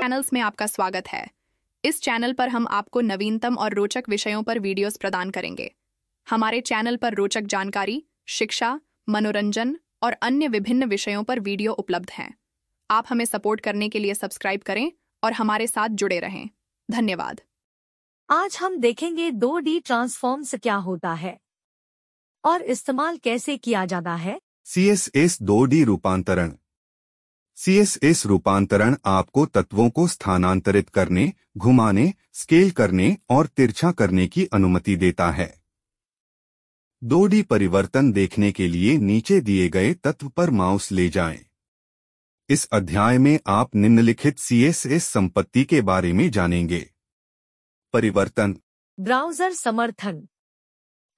Channels में आपका स्वागत है इस चैनल पर हम आपको नवीनतम और रोचक विषयों पर वीडियोस प्रदान करेंगे हमारे चैनल पर रोचक जानकारी शिक्षा मनोरंजन और अन्य विभिन्न विषयों पर वीडियो उपलब्ध हैं आप हमें सपोर्ट करने के लिए सब्सक्राइब करें और हमारे साथ जुड़े रहें धन्यवाद आज हम देखेंगे दो डी ट्रांसफॉर्म क्या होता है और इस्तेमाल कैसे किया जाता है सी एस एस दो डी रूपांतरण सीएसएस रूपांतरण आपको तत्वों को स्थानांतरित करने घुमाने स्केल करने और तिरछा करने की अनुमति देता है दो डी परिवर्तन देखने के लिए नीचे दिए गए तत्व पर माउस ले जाएं। इस अध्याय में आप निम्नलिखित सीएसएस संपत्ति के बारे में जानेंगे परिवर्तन ब्राउजर समर्थन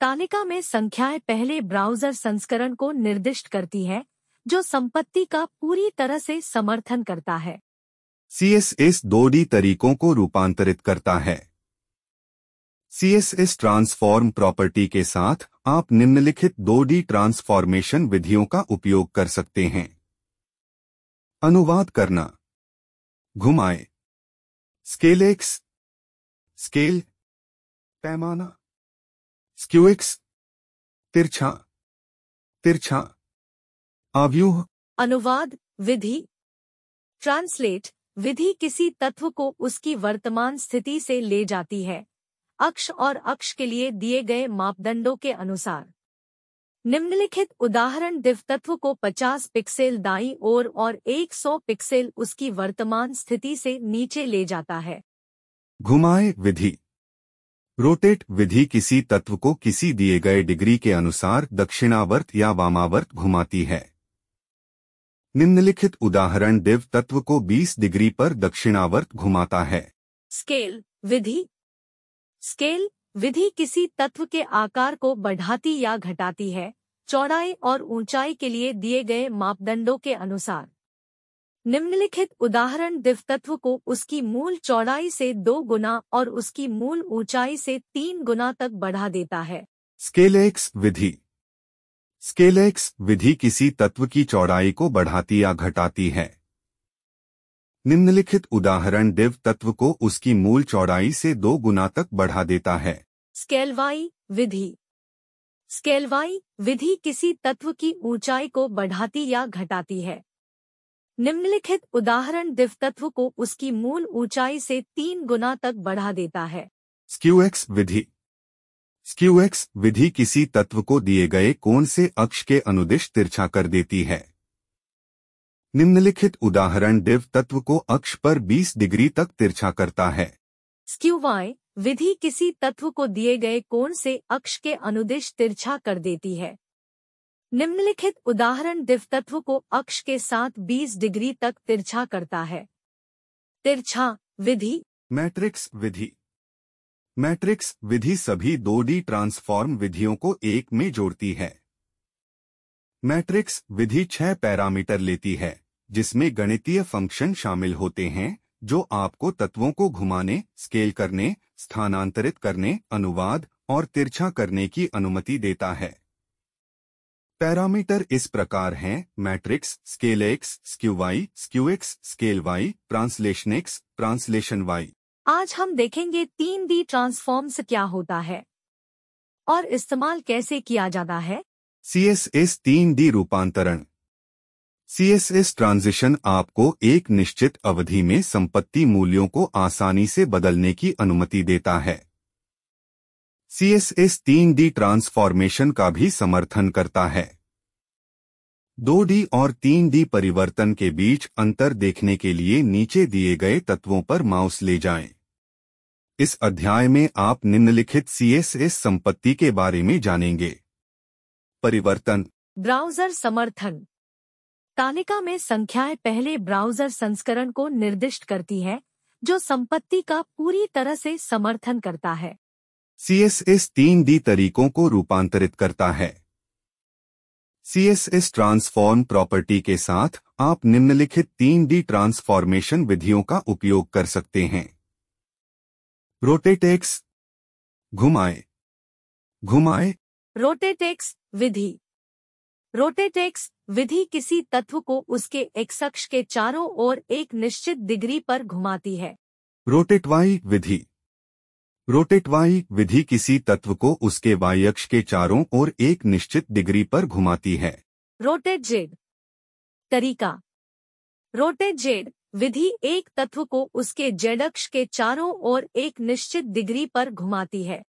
तालिका में संख्याएं पहले ब्राउजर संस्करण को निर्दिष्ट करती है जो संपत्ति का पूरी तरह से समर्थन करता है सीएसएस दो डी तरीकों को रूपांतरित करता है सीएसएस ट्रांसफॉर्म प्रॉपर्टी के साथ आप निम्नलिखित दो डी ट्रांसफॉर्मेशन विधियों का उपयोग कर सकते हैं अनुवाद करना घुमाए स्केलेक्स स्केल पैमाना स्क्यूएक्स तिरछा तिरछा अव्यूह अनुवाद विधि ट्रांसलेट विधि किसी तत्व को उसकी वर्तमान स्थिति से ले जाती है अक्ष और अक्ष के लिए दिए गए मापदंडों के अनुसार निम्नलिखित उदाहरण दिव तत्व को 50 पिक्सेल दाई ओर और 100 पिक्सेल उसकी वर्तमान स्थिति से नीचे ले जाता है घुमाए विधि रोटेट विधि किसी तत्व को किसी दिए गए डिग्री के अनुसार दक्षिणावर्त या वामावर्त घुमाती है निम्नलिखित उदाहरण दिव तत्व को 20 डिग्री पर दक्षिणावर्त घुमाता है स्केल विधि स्केल विधि किसी तत्व के आकार को बढ़ाती या घटाती है चौड़ाई और ऊंचाई के लिए दिए गए मापदंडों के अनुसार निम्नलिखित उदाहरण दिव तत्व को उसकी मूल चौड़ाई से दो गुना और उसकी मूल ऊंचाई से तीन गुना तक बढ़ा देता है स्केलेक्स विधि स्केलेक्स विधि किसी तत्व की चौड़ाई को बढ़ाती या घटाती है निम्नलिखित उदाहरण दिव तत्व को उसकी मूल चौड़ाई से दो गुना तक बढ़ा देता है स्केलवाई विधि स्केलवाई विधि किसी तत्व की ऊंचाई को बढ़ाती या घटाती है निम्नलिखित उदाहरण दिव तत्व को उसकी मूल ऊंचाई से तीन गुना तक बढ़ा देता है स्क्यूएक्स विधि स्क्यूएक्स विधि किसी तत्व को दिए गए कोण से अक्ष के अनुदिश तिरछा कर देती है निम्नलिखित उदाहरण डिव तत्व को अक्ष पर 20 डिग्री तक तिरछा करता है स्क्यू वाई विधि किसी तत्व को दिए गए कोण से अक्ष के अनुदिश तिरछा कर देती है निम्नलिखित उदाहरण दिव तत्व को अक्ष के साथ 20 डिग्री तक तिरछा करता है तिरछा विधि मैट्रिक्स विधि मैट्रिक्स विधि सभी दो डी ट्रांसफॉर्म विधियों को एक में जोड़ती है मैट्रिक्स विधि छह पैरामीटर लेती है जिसमें गणितीय फंक्शन शामिल होते हैं जो आपको तत्वों को घुमाने स्केल करने स्थानांतरित करने अनुवाद और तिरछा करने की अनुमति देता है पैरामीटर इस प्रकार हैं matrix scale X skew Y skew X scale Y translation X translation Y आज हम देखेंगे तीन डी ट्रांसफॉर्म्स क्या होता है और इस्तेमाल कैसे किया जाता है सी एस एस तीन डी रूपांतरण सी एस एस ट्रांजिशन आपको एक निश्चित अवधि में संपत्ति मूल्यों को आसानी से बदलने की अनुमति देता है सी एस एस तीन डी ट्रांसफॉर्मेशन का भी समर्थन करता है दो डी और तीन डी परिवर्तन के बीच अंतर देखने के लिए नीचे दिए गए तत्वों पर माउस ले जाएं। इस अध्याय में आप निम्नलिखित सीएसएस संपत्ति के बारे में जानेंगे परिवर्तन ब्राउज़र समर्थन तालिका में संख्याएं पहले ब्राउज़र संस्करण को निर्दिष्ट करती है जो संपत्ति का पूरी तरह से समर्थन करता है सीएसएस तीन डी तरीकों को रूपांतरित करता है C S S transform property के साथ आप निम्नलिखित तीन डी ट्रांसफॉर्मेशन विधियों का उपयोग कर सकते हैं रोटेटेक्स घुमाए घुमाए रोटेटेक्स विधि रोटेटेक्स विधि किसी तत्व को उसके एक्सक्ष के चारों ओर एक निश्चित डिग्री पर घुमाती है रोटेटवाई विधि रोटेटवाई विधि किसी तत्व को उसके वायक्ष के चारों ओर एक निश्चित डिग्री पर घुमाती है रोटेट जेड तरीका रोटेट जेड विधि एक तत्व को उसके जेडक्ष के चारों ओर एक निश्चित डिग्री पर घुमाती है